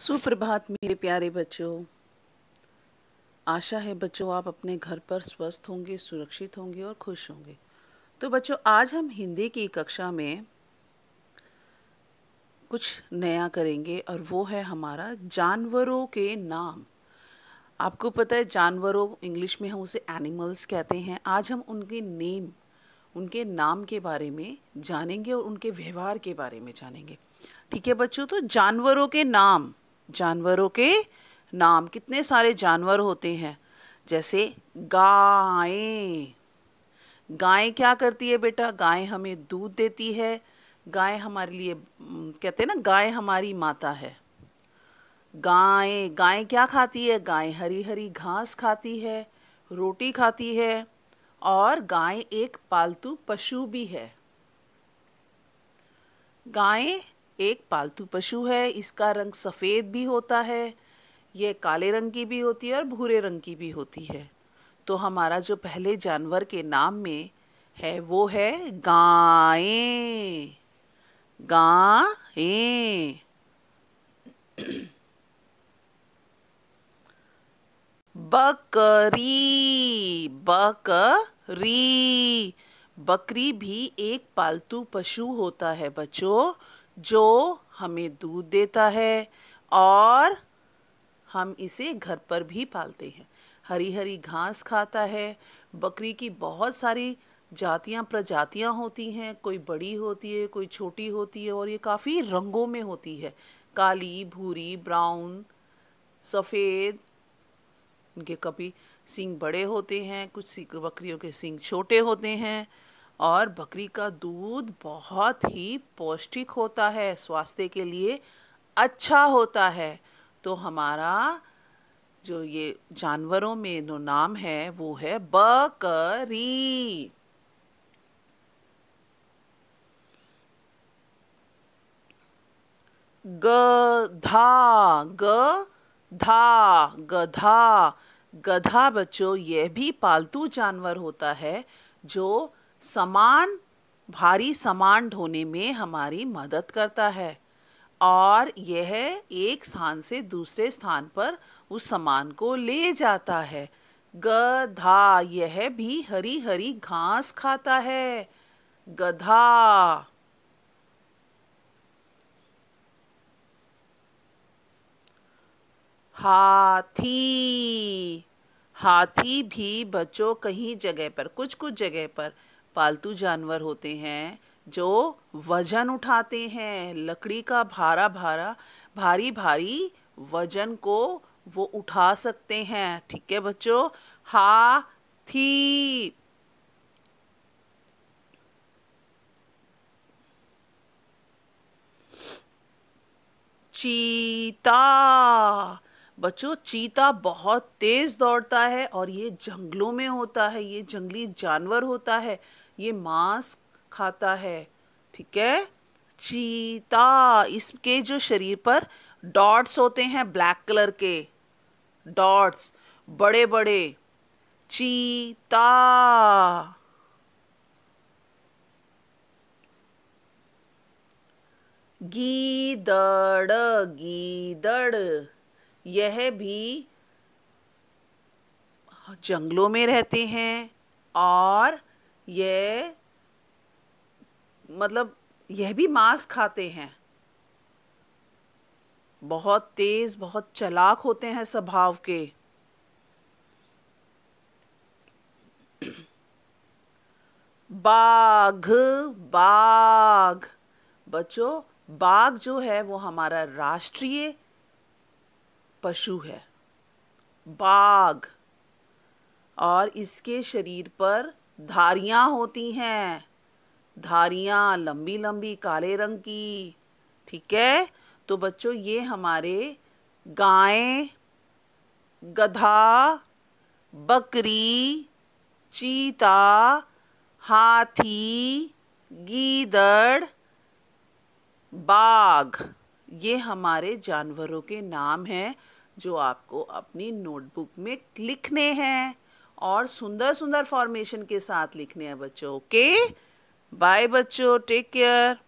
सुप्रभात मेरे प्यारे बच्चों आशा है बच्चों आप अपने घर पर स्वस्थ होंगे सुरक्षित होंगे और खुश होंगे तो बच्चों आज हम हिंदी की कक्षा में कुछ नया करेंगे और वो है हमारा जानवरों के नाम आपको पता है जानवरों इंग्लिश में हम उसे एनिमल्स कहते हैं आज हम उनके नेम उनके नाम के बारे में जानेंगे और उनके व्यवहार के बारे में जानेंगे ठीक है बच्चों तो जानवरों के नाम जानवरों के नाम कितने सारे जानवर होते हैं जैसे गाय गाय क्या करती है बेटा गाय हमें दूध देती है गाय हमारे लिए कहते हैं ना गाय हमारी माता है गाय गाय क्या खाती है गाय हरी हरी घास खाती है रोटी खाती है और गाय एक पालतू पशु भी है गाय एक पालतू पशु है इसका रंग सफ़ेद भी होता है ये काले रंग की भी होती है और भूरे रंग की भी होती है तो हमारा जो पहले जानवर के नाम में है वो है गाय गाय बकरी बकरी बकरी भी एक पालतू पशु होता है बच्चों जो हमें दूध देता है और हम इसे घर पर भी पालते हैं हरी हरी घास खाता है बकरी की बहुत सारी जातियाँ प्रजातियाँ होती हैं कोई बड़ी होती है कोई छोटी होती है और ये काफ़ी रंगों में होती है काली भूरी ब्राउन सफ़ेद इनके कभी सिंग बड़े होते हैं कुछ बकरियों के सिंग छोटे होते हैं और बकरी का दूध बहुत ही पौष्टिक होता है स्वास्थ्य के लिए अच्छा होता है तो हमारा जो ये जानवरों में जो नाम है वो है बकरी गधा गधा गधा गधा बच्चों यह भी पालतू जानवर होता है जो समान भारी सामान ढोने में हमारी मदद करता है और यह एक स्थान से दूसरे स्थान पर उस सामान को ले जाता है गधा यह भी हरी हरी घास खाता है गधा हाथी हाथी भी बच्चों कहीं जगह पर कुछ कुछ जगह पर पालतू जानवर होते हैं जो वजन उठाते हैं लकड़ी का भारा भारा भारी भारी वजन को वो उठा सकते हैं ठीक है बच्चों हा थी चीता बच्चों चीता बहुत तेज़ दौड़ता है और ये जंगलों में होता है ये जंगली जानवर होता है ये मांस खाता है ठीक है चीता इसके जो शरीर पर डॉट्स होते हैं ब्लैक कलर के डॉट्स बड़े बड़े चीता गीदड़ गीदड़ यह भी जंगलों में रहते हैं और यह मतलब यह भी मांस खाते हैं बहुत तेज बहुत चलाक होते हैं स्वभाव के बाघ बाघ बच्चों बाघ जो है वो हमारा राष्ट्रीय पशु है बाघ और इसके शरीर पर धारियाँ होती हैं धारियाँ लंबी लंबी काले रंग की ठीक है तो बच्चों ये हमारे गाय गधा बकरी चीता हाथी गीदड़ बाघ ये हमारे जानवरों के नाम हैं जो आपको अपनी नोटबुक में लिखने हैं और सुंदर सुंदर फॉर्मेशन के साथ लिखने हैं बच्चों ओके बाय बच्चों टेक केयर